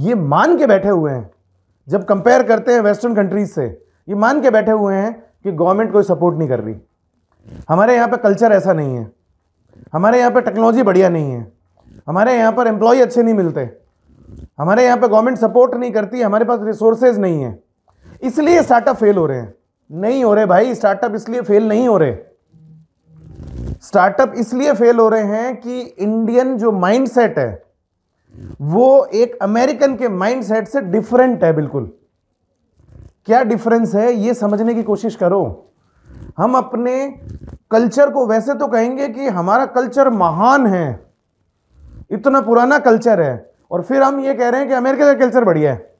ये मान के बैठे हुए हैं जब कंपेयर करते हैं वेस्टर्न कंट्रीज से ये मान के बैठे हुए हैं कि गवर्नमेंट कोई सपोर्ट नहीं कर रही हमारे यहाँ पर कल्चर ऐसा नहीं है हमारे यहाँ पर टेक्नोलॉजी बढ़िया नहीं है हमारे यहाँ पर एम्प्लॉय अच्छे नहीं मिलते हमारे यहाँ पर गवर्नमेंट सपोर्ट नहीं करती हमारे पास रिसोर्सेज नहीं है इसलिए स्टार्टअप फेल हो रहे हैं नहीं हो रहे भाई स्टार्टअप इसलिए फेल नहीं हो रहे स्टार्टअप इसलिए फेल हो रहे हैं कि इंडियन जो माइंडसेट है वो एक अमेरिकन के माइंडसेट से डिफरेंट है बिल्कुल क्या डिफरेंस है ये समझने की कोशिश करो हम अपने कल्चर को वैसे तो कहेंगे कि हमारा कल्चर महान है इतना पुराना कल्चर है और फिर हम ये कह रहे हैं कि अमेरिका का कल्चर बढ़िया है